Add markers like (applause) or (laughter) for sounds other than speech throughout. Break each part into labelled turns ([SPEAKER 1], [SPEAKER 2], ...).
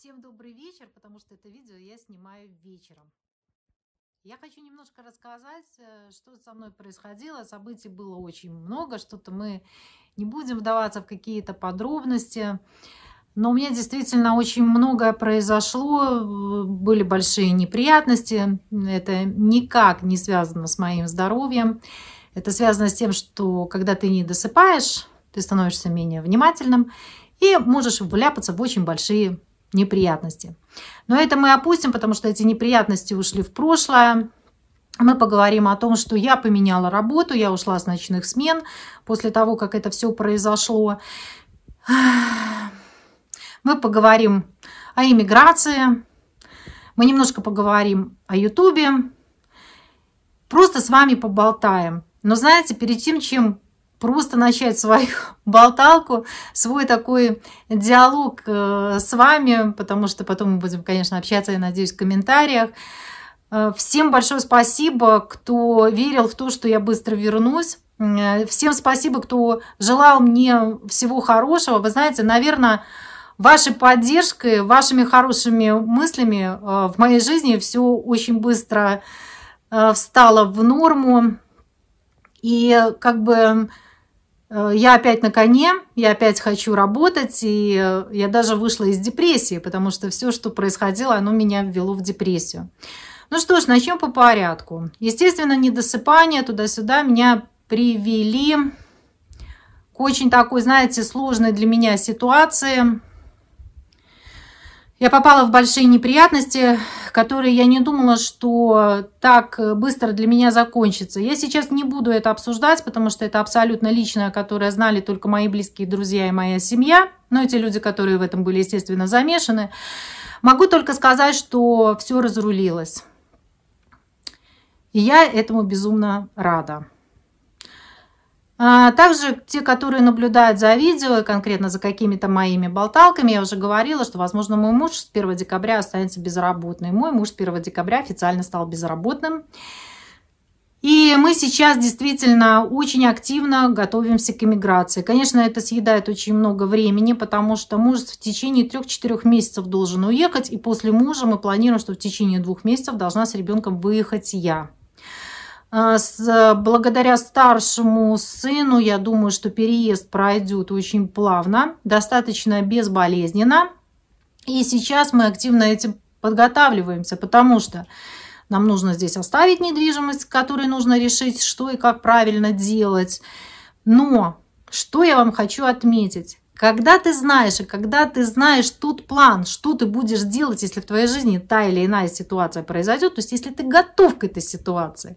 [SPEAKER 1] Всем добрый вечер, потому что это видео я снимаю вечером. Я хочу немножко рассказать, э, что со мной происходило. Событий было очень много, что-то мы не будем вдаваться в какие-то подробности. Но у меня действительно очень многое произошло, были большие неприятности. Это никак не связано с моим здоровьем. Это связано с тем, что когда ты не досыпаешь, ты становишься менее внимательным и можешь вляпаться в очень большие неприятности. Но это мы опустим, потому что эти неприятности ушли в прошлое. Мы поговорим о том, что я поменяла работу, я ушла с ночных смен после того, как это все произошло. Мы поговорим о иммиграции, мы немножко поговорим о Ютубе, просто с вами поболтаем. Но знаете, перед тем, чем просто начать свою (laughs) болталку, свой такой диалог э, с вами, потому что потом мы будем, конечно, общаться, я надеюсь, в комментариях. Э, всем большое спасибо, кто верил в то, что я быстро вернусь. Э, всем спасибо, кто желал мне всего хорошего. Вы знаете, наверное, вашей поддержкой, вашими хорошими мыслями в моей жизни все очень быстро встало в норму. И как бы Э, я опять на коне, я опять хочу работать, и э, я даже вышла из депрессии, потому что все, что происходило, оно меня ввело в депрессию. Ну что ж, начнем по порядку. Естественно, недосыпание туда-сюда меня привели к очень такой, знаете, сложной для меня ситуации. Я попала в большие неприятности, которые я не думала, что так быстро для меня закончатся. Я сейчас не буду это обсуждать, потому что это абсолютно личное, которое знали только мои близкие друзья и моя семья. Но эти люди, которые в этом были, естественно, замешаны. Могу только сказать, что все разрулилось. И я этому безумно рада. А, также те, которые наблюдают за видео, конкретно за какими-то моими болталками, я уже говорила, что, возможно, мой муж с 1 декабря останется безработным. Мой муж с 1 декабря официально стал безработным. И мы сейчас действительно очень активно готовимся к иммиграции. Конечно, это съедает очень много времени, потому что муж в течение 3-4 месяцев должен уехать, и после мужа мы планируем, что в течение двух месяцев должна с ребенком выехать я. А, с, благодаря старшему сыну, я думаю, что переезд пройдет очень плавно, достаточно безболезненно. И сейчас мы активно этим подготавливаемся, потому что нам нужно здесь оставить недвижимость, которой нужно решить, что и как правильно делать. Но что я вам хочу отметить? Когда ты знаешь, и когда ты знаешь тут план, что ты будешь делать, если в твоей жизни та или иная ситуация произойдет, то есть если ты готов к этой ситуации,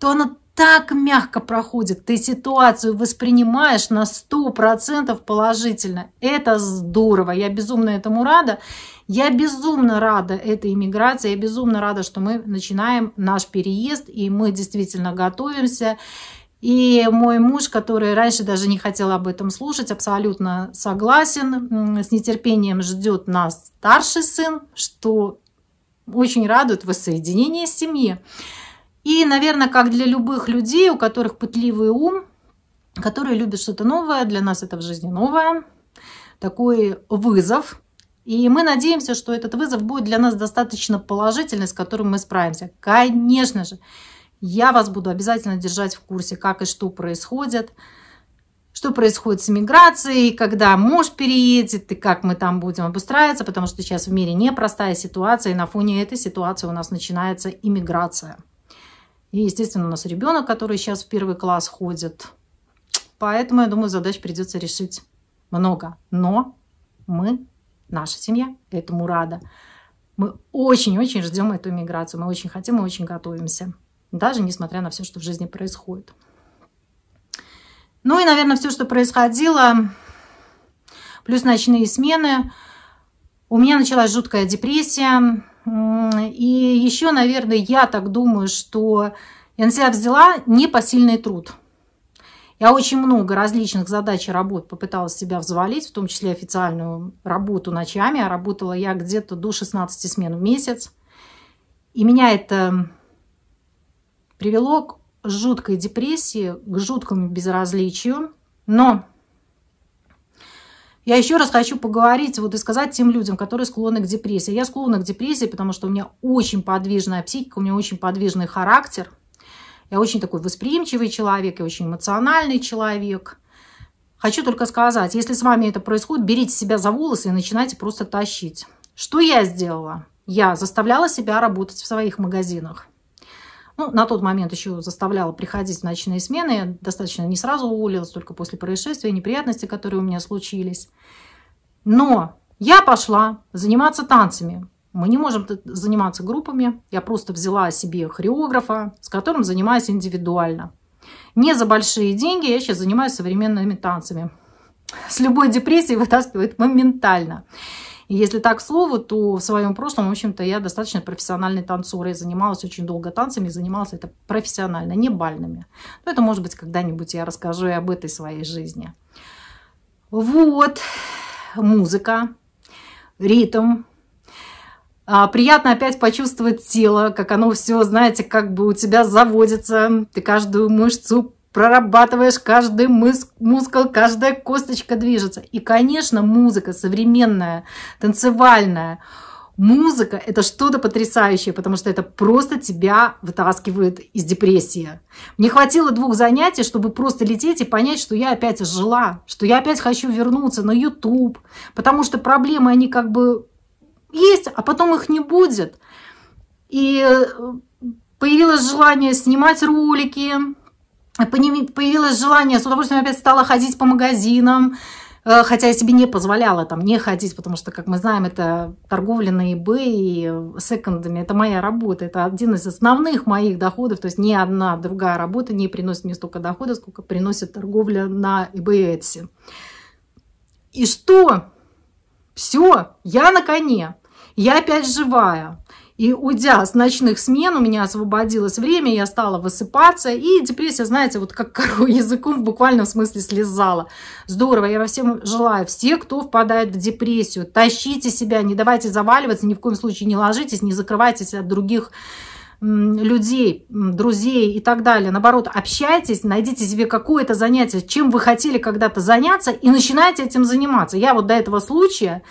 [SPEAKER 1] то она так мягко проходит, ты ситуацию воспринимаешь на 100% положительно. Это здорово, я безумно этому рада. Я безумно рада этой иммиграции, я безумно рада, что мы начинаем наш переезд, и мы действительно готовимся. И мой муж, который раньше даже не хотел об этом слушать, абсолютно согласен, с нетерпением ждет нас старший сын, что очень радует воссоединение семьи. И, наверное, как для любых людей, у которых пытливый ум, которые любят что-то новое, для нас это в жизни новое, такой вызов. И мы надеемся, что этот вызов будет для нас достаточно положительный, с которым мы справимся. Конечно же, я вас буду обязательно держать в курсе, как и что происходит, что происходит с миграцией, когда муж переедет и как мы там будем обустраиваться, потому что сейчас в мире непростая ситуация, и на фоне этой ситуации у нас начинается иммиграция. И, естественно, у нас ребенок, который сейчас в первый класс ходит. Поэтому, я думаю, задач придется решить много. Но мы, наша семья, этому рада. Мы очень-очень ждем эту миграцию. Мы очень хотим и очень готовимся даже несмотря на все, что в жизни происходит. Ну и, наверное, все, что происходило, плюс ночные смены. У меня началась жуткая депрессия. И еще, наверное, я так думаю, что я на себя взяла непосильный труд. Я очень много различных задач и работ попыталась себя взвалить, в том числе официальную работу ночами. работала я где-то до 16 смен в месяц. И меня это привело к жуткой депрессии, к жуткому безразличию. Но я еще раз хочу поговорить вот и сказать тем людям, которые склонны к депрессии. Я склонна к депрессии, потому что у меня очень подвижная психика, у меня очень подвижный характер. Я очень такой восприимчивый человек, я очень эмоциональный человек. Хочу только сказать, если с вами это происходит, берите себя за волосы и начинайте просто тащить. Что я сделала? Я заставляла себя работать в своих магазинах. Ну, на тот момент еще заставляла приходить в ночные смены. Достаточно не сразу уволилась, только после происшествия, неприятности, которые у меня случились. Но я пошла заниматься танцами. Мы не можем заниматься группами. Я просто взяла себе хореографа, с которым занимаюсь индивидуально. Не за большие деньги, я сейчас занимаюсь современными танцами. С любой депрессией вытаскивает моментально. Если так слово, то в своем прошлом, в общем-то, я достаточно профессиональный танцор. Я занималась очень долго танцами, занималась это профессионально, не бальными. Но это, может быть, когда-нибудь я расскажу и об этой своей жизни. Вот, музыка, ритм. А, приятно опять почувствовать тело, как оно все, знаете, как бы у тебя заводится. Ты каждую мышцу прорабатываешь каждый мыс мускул, каждая косточка движется. И, конечно, музыка современная, танцевальная, музыка – это что-то потрясающее, потому что это просто тебя вытаскивает из депрессии. Мне хватило двух занятий, чтобы просто лететь и понять, что я опять жила, что я опять хочу вернуться на YouTube, потому что проблемы, они как бы есть, а потом их не будет. И э, появилось желание снимать ролики, появилось желание, с удовольствием опять стала ходить по магазинам, э, хотя я себе не позволяла там не ходить, потому что, как мы знаем, это торговля на eBay и секондами, это моя работа, это один из основных моих доходов, то есть ни одна другая работа не приносит мне столько дохода, сколько приносит торговля на eBay и Etsy. И что? Все, я на коне, я опять живая, и уйдя с ночных смен, у меня освободилось время, я стала высыпаться, и депрессия, знаете, вот как кору (laughs) языком в буквальном смысле слезала. Здорово, я во всем желаю, все, кто впадает в депрессию, тащите себя, не давайте заваливаться, ни в коем случае не ложитесь, не закрывайтесь от других людей, друзей и так далее. Наоборот, общайтесь, найдите себе какое-то занятие, чем вы хотели когда-то заняться, и начинайте этим заниматься. Я вот до этого случая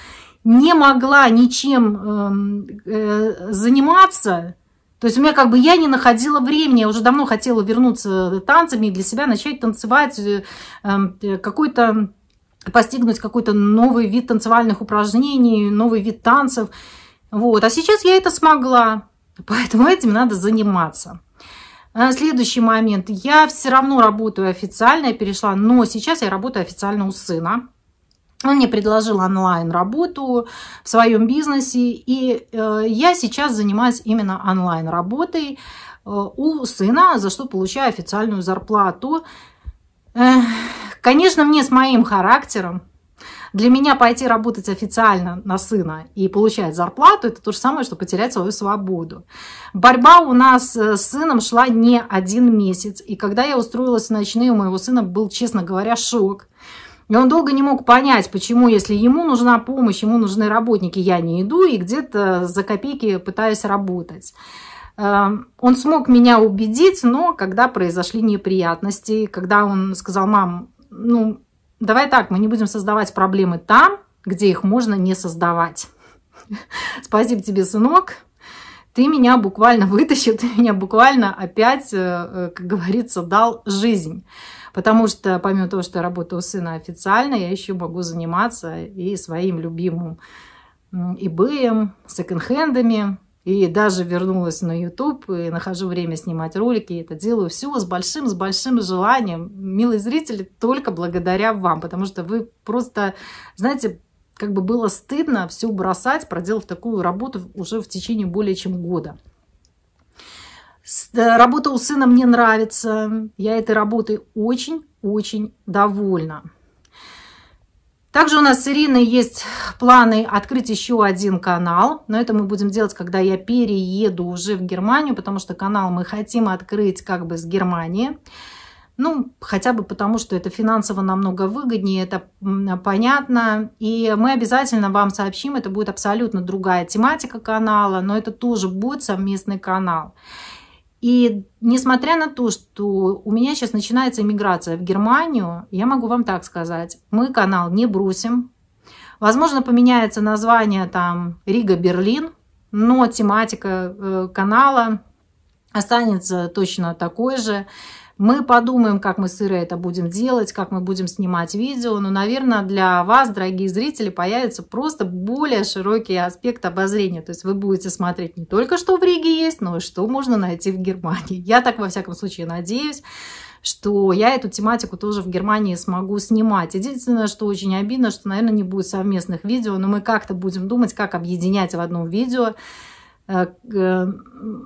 [SPEAKER 1] не могла ничем эм, э, заниматься, то есть у меня как бы я не находила времени, я уже давно хотела вернуться танцами для себя начать танцевать, э, эм, э, какой-то постигнуть какой-то новый вид танцевальных упражнений, новый вид танцев. Вот. А сейчас я это смогла, поэтому этим надо заниматься. Следующий момент. Я все равно работаю официально, я перешла, но сейчас я работаю официально у сына. Он мне предложил онлайн-работу в своем бизнесе, и э, я сейчас занимаюсь именно онлайн-работой э, у сына, за что получаю официальную зарплату. Э, конечно, мне с моим характером, для меня пойти работать официально на сына и получать зарплату, это то же самое, что потерять свою свободу. Борьба у нас с сыном шла не один месяц. И когда я устроилась в ночные, у моего сына был, честно говоря, шок. И он долго не мог понять, почему, если ему нужна помощь, ему нужны работники, я не иду и где-то за копейки пытаюсь работать. Эм, он смог меня убедить, но когда произошли неприятности, когда он сказал, мам, ну, давай так, мы не будем создавать проблемы там, где их можно не создавать. (laughs) Спасибо тебе, сынок. Ты меня буквально вытащил, ты меня буквально опять, э, э, как говорится, дал жизнь. Потому что помимо того, что я работаю у сына официально, я еще могу заниматься и своим любимым eBay, секонд-хендами. И даже вернулась на YouTube и нахожу время снимать ролики. И это делаю все с большим, с большим желанием. Милые зрители, только благодаря вам. Потому что вы просто, знаете, как бы было стыдно все бросать, проделав такую работу уже в течение более чем года. Э, работа у сына мне нравится. Я этой работой очень-очень довольна. Также у нас с Ириной есть планы открыть еще один канал. Но это мы будем делать, когда я перееду уже в Германию, потому что канал мы хотим открыть как бы с Германии. Ну, хотя бы потому, что это финансово намного выгоднее, это понятно. И мы обязательно вам сообщим, это будет абсолютно другая тематика канала, но это тоже будет совместный канал. И несмотря на то, что у меня сейчас начинается иммиграция в Германию, я могу вам так сказать, мы канал не бросим. Возможно, поменяется название там Рига-Берлин, но тематика э, канала останется точно такой же. Мы подумаем, как мы сыро это будем делать, как мы будем снимать видео, но, наверное, для вас, дорогие зрители, появится просто более широкий аспект обозрения. То есть вы будете смотреть не только, что в Риге есть, но и что можно найти в Германии. Я так, во всяком случае, надеюсь что я эту тематику тоже в Германии смогу снимать. Единственное, что очень обидно, что, наверное, не будет совместных видео, но мы как-то будем думать, как объединять в одном видео Э,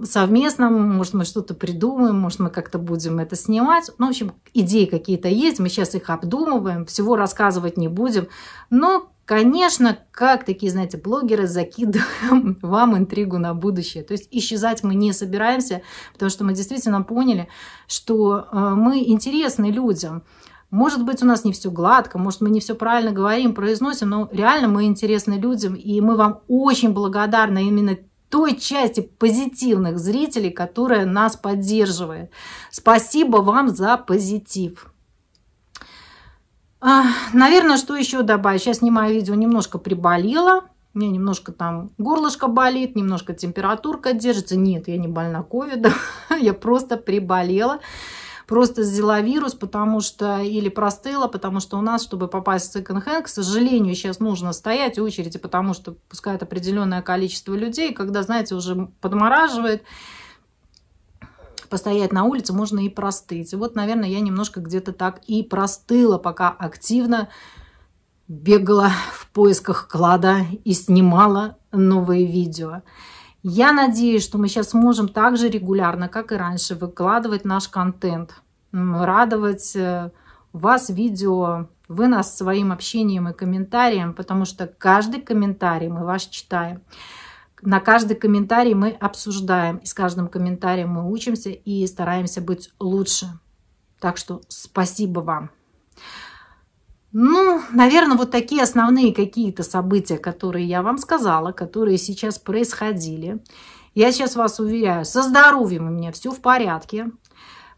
[SPEAKER 1] совместно, может, мы что-то придумаем, может, мы как-то будем это снимать. Ну, в общем, идеи какие-то есть, мы сейчас их обдумываем, всего рассказывать не будем. Но, конечно, как такие, знаете, блогеры закидываем (laughs) вам интригу на будущее. То есть исчезать мы не собираемся, потому что мы действительно поняли, что э, мы интересны людям. Может быть, у нас не все гладко, может, мы не все правильно говорим, произносим, но реально мы интересны людям, и мы вам очень благодарны именно той части позитивных зрителей, которая нас поддерживает. Спасибо вам за позитив. А, наверное, что еще добавить? Сейчас снимаю видео, немножко приболела. У меня немножко там горлышко болит, немножко температурка держится. Нет, я не больна ковидом, (laughs) я просто приболела просто взяла вирус, потому что или простыла, потому что у нас, чтобы попасть в секонд к сожалению, сейчас нужно стоять в очереди, потому что пускает определенное количество людей, когда, знаете, уже подмораживает, постоять на улице можно и простыть. И вот, наверное, я немножко где-то так и простыла, пока активно бегала в поисках клада и снимала новые видео. Я надеюсь, что мы сейчас можем так же регулярно, как и раньше, выкладывать наш контент, радовать э, вас видео, вы нас своим общением и комментарием, потому что каждый комментарий мы ваш читаем. На каждый комментарий мы обсуждаем, и с каждым комментарием мы учимся и стараемся быть лучше. Так что спасибо вам. Ну, наверное, вот такие основные какие-то события, которые я вам сказала, которые сейчас происходили. Я сейчас вас уверяю, со здоровьем у меня все в порядке.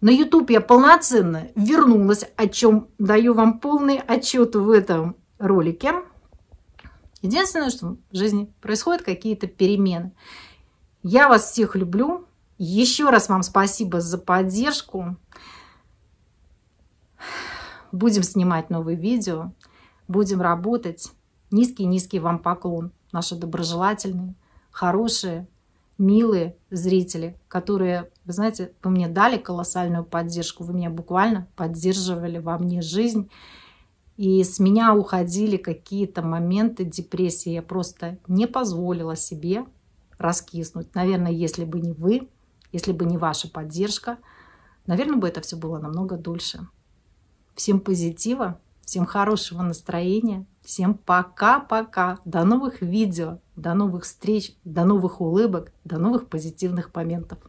[SPEAKER 1] На YouTube я полноценно вернулась, о чем даю вам полный отчет в этом ролике. Единственное, что в жизни происходят какие-то перемены. Я вас всех люблю. Еще раз вам спасибо за поддержку. Будем снимать новые видео, будем работать. Низкий-низкий вам поклон, наши доброжелательные, хорошие, милые зрители, которые, вы знаете, вы мне дали колоссальную поддержку, вы меня буквально поддерживали во мне жизнь. И с меня уходили какие-то моменты депрессии. Я просто не позволила себе раскиснуть. Наверное, если бы не вы, если бы не ваша поддержка, наверное, бы это все было намного дольше. Всем позитива, всем хорошего настроения, всем пока-пока, до новых видео, до новых встреч, до новых улыбок, до новых позитивных моментов.